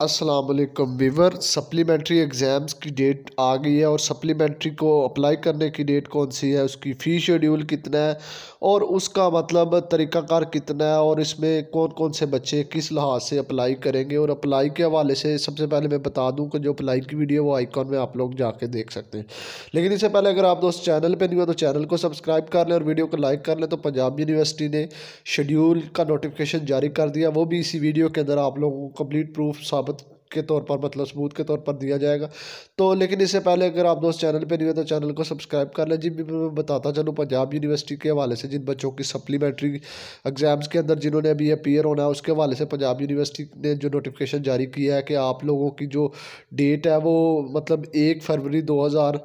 असलकम viewer supplementary exams की date आ गई है और सप्लीमेंट्री को अप्लाई करने की डेट कौन सी है उसकी फ़ी शेड्यूल कितना है और उसका मतलब तरीक़ाकार कितना है और इसमें कौन कौन से बच्चे किस लिहाज से अप्लाई करेंगे और अप्लाई के हवाले से सबसे पहले मैं बता दूं कि जो अप्लाई की वीडियो वो आइकॉन में आप लोग जाके देख सकते हैं लेकिन इससे पहले अगर आप दोस्त चैनल पर नहीं हो तो चैनल को सब्सक्राइब कर लें और वीडियो को लाइक कर लें तो पंजाब यूनिवर्सिटी ने शेड्यूल का नोटिफिकेशन जारी कर दिया वो भी इसी वीडियो के अंदर आप लोगों को कम्प्लीट प्रूफ साबित के तौर पर मतलब सबूत के तौर पर दिया जाएगा तो लेकिन इससे पहले अगर आप दोस्त चैनल पर नहीं हो तो चैनल को सब्सक्राइब कर लें जी भी मैं बताता चलूँ पंजाब यूनिवर्सिटी के हवाले से जिन बच्चों की सप्लीमेंट्री एग्ज़ाम्स के अंदर जिन्होंने अभी अपीयर होना है उसके हवाले से पंजाब यूनिवर्सिटी ने जो नोटिफिकेशन जारी किया है कि आप लोगों की जो डेट है वो मतलब एक फरवरी दो हज़ार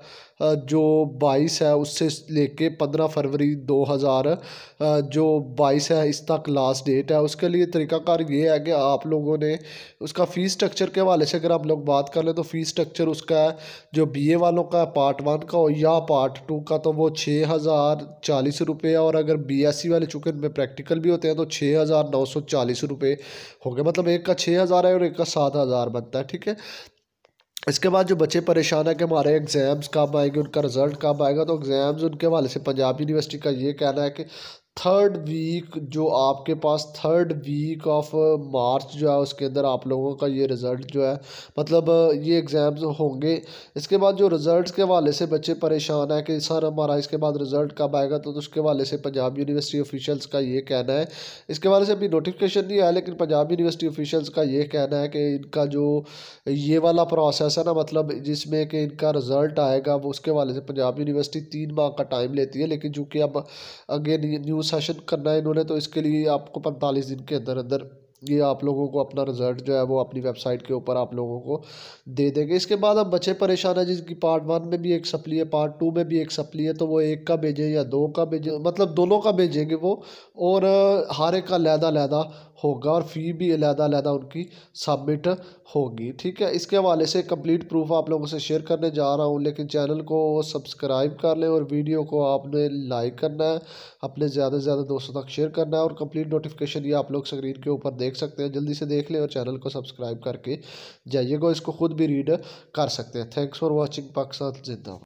जो बाईस है उससे लेके पंद्रह फरवरी दो हज़ार जो बाईस है इस तक लास्ट डेट है उसके लिए तरीक़ाकार ये है कि आप लोगों ने उसका फ़ीस स्ट्रक्चर के हवाले से अगर हम लोग बात कर लें तो फ़ीस स्ट्रक्चर उसका है जो बीए वालों का पार्ट वन का हो या पार्ट टू का तो वो छः हज़ार चालीस रुपये और अगर बीएससी वाले चूँकि इनमें प्रैक्टिकल भी होते हैं तो छः हज़ार नौ सौ चालीस रुपये हो गए मतलब एक का छः हज़ार है और एक का सात हज़ार बनता है ठीक है इसके बाद जो बच्चे परेशान हैं कि हमारे एग्ज़ाम्स कब आएंगे उनका रिज़ल्ट कब आएगा तो एग्ज़ाम्स उनके हवाले से पंजाब यूनिवर्सिटी का ये कहना है कि थर्ड वीक जो आपके पास थर्ड वीक ऑफ मार्च जो है उसके अंदर आप लोगों का ये रिज़ल्ट जो है मतलब ये एग्ज़ाम्स होंगे इसके बाद जो रिज़ल्ट्स के हवाले से बच्चे परेशान हैं कि सर हमारा इसके बाद रिज़ल्ट कब आएगा तो उसके हवाले से पंजाब यूनिवर्सिटी ऑफिशियल्स का ये कहना है इसके हवाले से अभी नोटिफिकेशन नहीं आया लेकिन पंजाब यूनिवर्सिटी ऑफिशियल्स का ये कहना है कि इनका जो ये वाला प्रोसेस है ना मतलब जिसमें कि इनका रिज़ल्ट आएगा वो उसके हवाले से पंजाब यूनिवर्सिटी तीन माह का टाइम लेती है लेकिन चूँकि अब अगेन न्यूज़ सेशन करना है इन्होंने तो इसके लिए आपको पैंतालीस दिन के अंदर अंदर ये आप लोगों को अपना रिज़ल्ट जो है वो अपनी वेबसाइट के ऊपर आप लोगों को दे देंगे इसके बाद अब बचे परेशान हैं जिसकी पार्ट वन में भी एक सप्ली है पार्ट टू में भी एक सप्ली है तो वो एक का भेजें या दो का भेजें मतलब दोनों का भेजेंगे वो और हर एक का लहदा लहदा होगा और फ़ी भी लहदा लहदा उनकी सबमिट होगी ठीक है इसके हवाले से कम्प्लीट प्रूफ आप लोगों से शेयर करने जा रहा हूँ लेकिन चैनल को सब्सक्राइब कर लें और वीडियो को आपने लाइक करना है अपने ज़्यादा से ज़्यादा दोस्तों तक शेयर करना है और कम्प्लीट नोटिफिकेशन ये आप लोग स्क्रीन के ऊपर देख देख सकते हैं जल्दी से देख लें और चैनल को सब्सक्राइब करके जाइएगा इसको खुद भी रीड कर सकते हैं थैंक्स फॉर वॉचिंग पाकिस्तान जिंदा